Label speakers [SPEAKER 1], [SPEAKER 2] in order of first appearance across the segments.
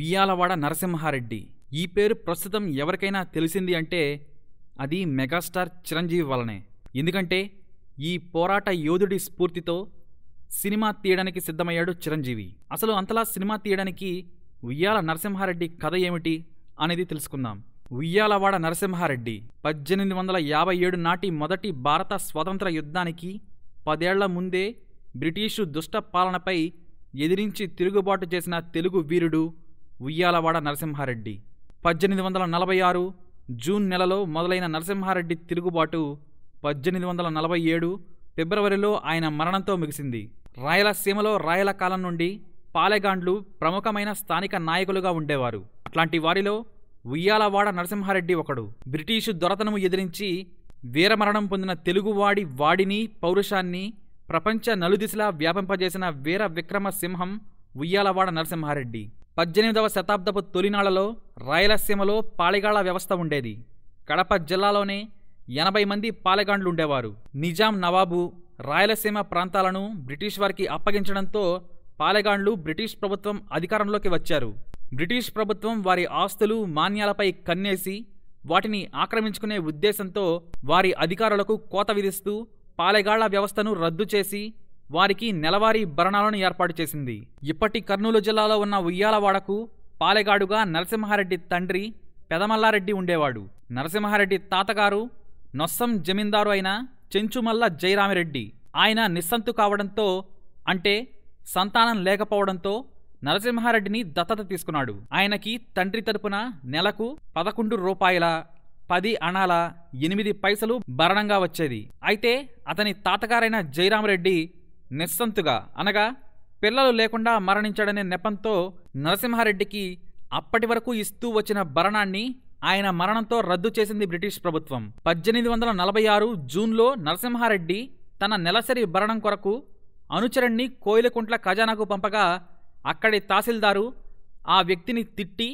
[SPEAKER 1] ఉయ్యాలవాడ నరసింహారెడ్డి ఈ పేరు ప్రస్తుతం ఎవరికైనా తెలిసింది అంటే అది మెగాస్టార్ చిరంజీవి వలనే ఎందుకంటే ఈ పోరాట యోధుడి స్ఫూర్తితో సినిమా తీయడానికి సిద్ధమయ్యాడు చిరంజీవి అసలు అంతలా సినిమా తీయడానికి ఉయ్యాల నరసింహారెడ్డి కథ ఏమిటి అనేది తెలుసుకుందాం ఉయ్యాలవాడ నరసింహారెడ్డి పద్దెనిమిది వందల యాభై ఏడు నాటి మొదటి భారత స్వతంత్ర యుద్ధానికి పదేళ్ల ముందే బ్రిటీషు దుష్ట పాలనపై ఎదిరించి తిరుగుబాటు చేసిన తెలుగు వీరుడు ఉయ్యాలవాడ నరసింహారెడ్డి పద్దెనిమిది వందల నలభై ఆరు జూన్ నెలలో మొదలైన నరసింహారెడ్డి తిరుగుబాటు పద్దెనిమిది వందల నలభై ఏడు ఫిబ్రవరిలో ఆయన మరణంతో ముగిసింది రాయలసీమలో రాయల కాలం నుండి పాలెగాండ్లు ప్రముఖమైన స్థానిక నాయకులుగా ఉండేవారు అట్లాంటి వారిలో ఉయ్యాలవాడ నరసింహారెడ్డి ఒకడు బ్రిటీషు దొరతనము ఎదిరించి వీరమరణం పొందిన తెలుగువాడి వాడిని పౌరుషాన్ని ప్రపంచ నలుదిశలా వ్యాపింపజేసిన వీర విక్రమ సింహం ఉయ్యాలవాడ నరసింహారెడ్డి పద్దెనిమిదవ శతాబ్దపు తొలినాళ్లలో రాయలసీమలో పాలిగాళ్ల వ్యవస్థ ఉండేది కడప జిల్లాలోనే ఎనభై మంది పాలెగాండ్లు ఉండేవారు నిజాం నవాబు రాయలసీమ ప్రాంతాలను బ్రిటిష్ వారికి అప్పగించడంతో పాలెగాండ్లు బ్రిటిష్ ప్రభుత్వం అధికారంలోకి వచ్చారు బ్రిటిష్ ప్రభుత్వం వారి ఆస్తులు మాన్యాలపై కన్నేసి వాటిని ఆక్రమించుకునే ఉద్దేశంతో వారి అధికారులకు కోత విధిస్తూ పాలెగాళ్ల వ్యవస్థను రద్దు చేసి వారికి నెలవారీ భరణాలను ఏర్పాటు చేసింది ఇప్పటి కర్నూలు జిల్లాలో ఉన్న ఉయ్యాలవాడకు పాలెగాడుగా నరసింహారెడ్డి తండ్రి పెదమల్లారెడ్డి ఉండేవాడు నరసింహారెడ్డి తాతగారు నొస్సం జమీందారు అయిన చెంచుమల్ల జయరామిరెడ్డి ఆయన నిస్సంతు కావడంతో అంటే సంతానం లేకపోవడంతో నరసింహారెడ్డిని దత్తత తీసుకున్నాడు ఆయనకి తండ్రి తరపున నెలకు పదకొండు రూపాయల పది అణాల ఎనిమిది పైసలు భరణంగా వచ్చేది అయితే అతని తాతగారైన జయరామరెడ్డి నిస్సంతుగా అనగా పిల్లలు లేకుండా మరణించాడనే నెపంతో నరసింహారెడ్డికి అప్పటి వరకు ఇస్తూ వచ్చిన భరణాన్ని ఆయన మరణంతో రద్దు చేసింది బ్రిటిష్ ప్రభుత్వం పద్దెనిమిది వందల నలభై ఆరు జూన్లో నరసింహారెడ్డి తన నెలసరి భరణం కొరకు అనుచరుణ్ణి కోయిలకుంట్ల ఖజానాకు పంపగా అక్కడి తహసీల్దారు ఆ వ్యక్తిని తిట్టి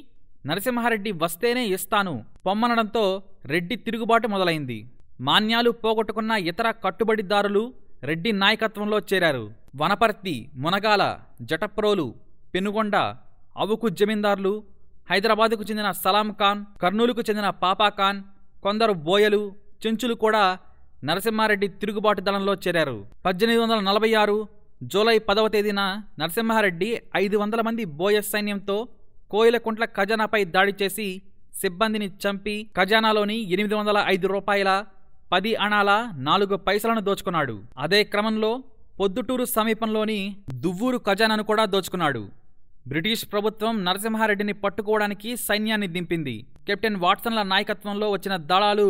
[SPEAKER 1] నరసింహారెడ్డి వస్తేనే ఇస్తాను పొమ్మనడంతో రెడ్డి తిరుగుబాటు మొదలైంది మాన్యాలు పోగొట్టుకున్న ఇతర కట్టుబడిదారులు రెడ్డి నాయకత్వంలో చేరారు వనపర్తి మునగాల జటప్రోలు పెనుగొండ అవుకు జమీందార్లు హైదరాబాదుకు చెందిన సలాం ఖాన్ కర్నూలుకు చెందిన పాపా ఖాన్ కొందరు బోయలు చెంచులు కూడా నరసింహారెడ్డి తిరుగుబాటు దళంలో చేరారు పద్దెనిమిది వందల నలభై ఆరు జూలై పదవ తేదీన నరసింహారెడ్డి ఐదు వందల మంది బోయ సైన్యంతో కోయిలకుంట్ల ఖజానాపై దాడి చేసి సిబ్బందిని చంపి ఖజానాలోని ఎనిమిది వందల ఐదు రూపాయల పది అణాల నాలుగు పైసలను దోచుకున్నాడు అదే క్రమంలో పొద్దుటూరు సమీపంలోని దువ్వూరు ఖజానాను కూడా దోచుకున్నాడు బ్రిటిష్ ప్రభుత్వం నరసింహారెడ్డిని పట్టుకోవడానికి సైన్యాన్ని దింపింది కెప్టెన్ వాట్సన్ల నాయకత్వంలో వచ్చిన దళాలు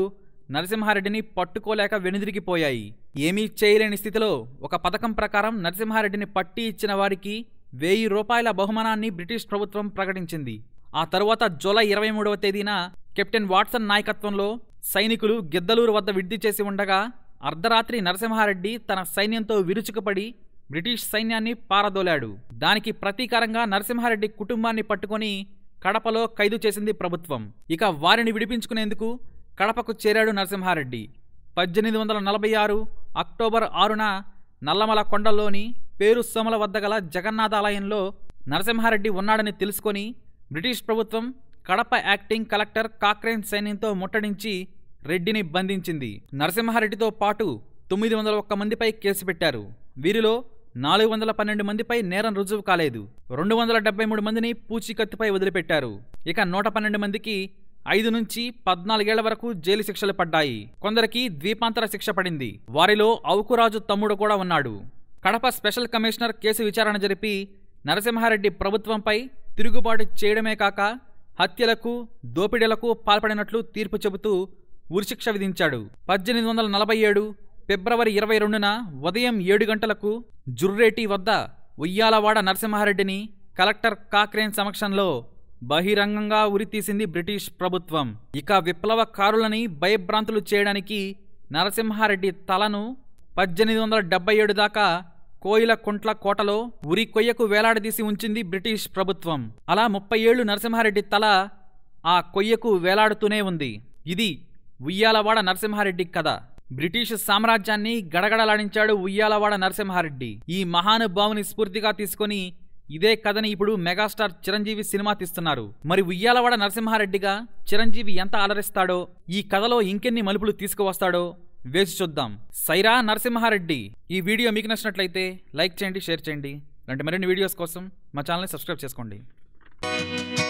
[SPEAKER 1] నరసింహారెడ్డిని పట్టుకోలేక వెనుదిరిగిపోయాయి ఏమీ చేయలేని స్థితిలో ఒక పథకం ప్రకారం నరసింహారెడ్డిని పట్టి ఇచ్చిన వారికి వెయ్యి రూపాయల బహుమానాన్ని బ్రిటిష్ ప్రభుత్వం ప్రకటించింది ఆ తరువాత జూలై ఇరవై మూడవ తేదీన కెప్టెన్ వాట్సన్ నాయకత్వంలో సైనికులు గిద్దలూరు వద్ద విడ్డి చేసి ఉండగా అర్ధరాత్రి నరసింహారెడ్డి తన సైన్యంతో విరుచుకుపడి బ్రిటిష్ సైన్యాన్ని పారదోలాడు దానికి ప్రతీకారంగా నరసింహారెడ్డి కుటుంబాన్ని పట్టుకొని కడపలో ఖైదు చేసింది ప్రభుత్వం ఇక వారిని విడిపించుకునేందుకు కడపకు చేరాడు నరసింహారెడ్డి పద్దెనిమిది వందల నలభై ఆరు అక్టోబర్ ఆరున నల్లమల కొండల్లోని పేరు సోమల వద్ద గల జగన్నాథాలయంలో నరసింహారెడ్డి ఉన్నాడని తెలుసుకొని బ్రిటిష్ ప్రభుత్వం కడప యాక్టింగ్ కలెక్టర్ కాక్రేన్ సైన్యంతో ముట్టడించి రెడ్డిని బంధించింది నరసింహారెడ్డితో పాటు తొమ్మిది వందల ఒక్క మందిపై కేసు పెట్టారు వీరిలో నాలుగు వందల పన్నెండు మందిపై నేరం రుజువు కాలేదు రెండు వందల డెబ్బై మూడు మందిని పూచీకత్తుపై వదిలిపెట్టారు ఇక నూట పన్నెండు మందికి ఐదు నుంచి పద్నాలుగేళ్ల వరకు జైలు శిక్షలు పడ్డాయి కొందరికి ద్వీపాంతర శిక్ష పడింది వారిలో అవుకురాజు తమ్ముడు కూడా ఉన్నాడు కడప స్పెషల్ కమిషనర్ కేసు విచారణ జరిపి నరసింహారెడ్డి ప్రభుత్వంపై తిరుగుబాటు చేయడమే కాక హత్యలకు దోపిడీలకు పాల్పడినట్లు తీర్పు చెబుతూ ఉరిశిక్ష విధించాడు పద్దెనిమిది వందల నలభై ఏడు ఫిబ్రవరి ఇరవై రెండున ఉదయం ఏడు గంటలకు జుర్రేటి వద్ద ఉయ్యాలవాడ నరసింహారెడ్డిని కలెక్టర్ కాక్రేన్ సమక్షంలో బహిరంగంగా ఉరితీసింది బ్రిటిష్ ప్రభుత్వం ఇక విప్లవకారులని భయభ్రాంతులు చేయడానికి నరసింహారెడ్డి తలను పద్దెనిమిది వందల డెబ్బై ఏడు దాకా కోయిల కుంట్ల కోటలో ఉరి కొయ్యకు వేలాడదీసి ఉంచింది బ్రిటిష్ ప్రభుత్వం అలా ముప్పై ఏళ్లు నరసింహారెడ్డి తల ఆ కొయ్యకు వేలాడుతూనే ఉంది ఇది ఉయ్యాలవాడ నరసింహారెడ్డి కథ బ్రిటిష్ సామ్రాజ్యాన్ని గడగడలాడించాడు ఉయ్యాలవాడ నరసింహారెడ్డి ఈ మహానుభావుని స్ఫూర్తిగా తీసుకొని ఇదే కథని ఇప్పుడు మెగాస్టార్ చిరంజీవి సినిమా తీస్తున్నారు మరి ఉయ్యాలవాడ నరసింహారెడ్డిగా చిరంజీవి ఎంత అలరిస్తాడో ఈ కథలో ఇంకెన్ని మలుపులు తీసుకువస్తాడో వేచి చూద్దాం సైరా నరసింహారెడ్డి ఈ వీడియో మీకు నచ్చినట్లయితే లైక్ చేయండి షేర్ చేయండి ఇలాంటి మరిన్ని వీడియోస్ కోసం మా ఛానల్ని సబ్స్క్రైబ్ చేసుకోండి